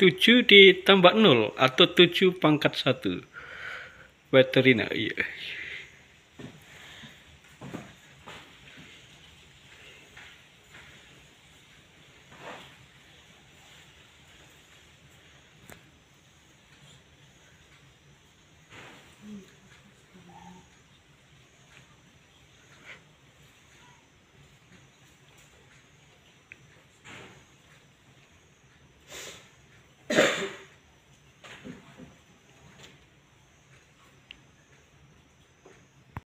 7 ditambah 0 atau 7 pangkat 1. Veterina, iya. Yeah.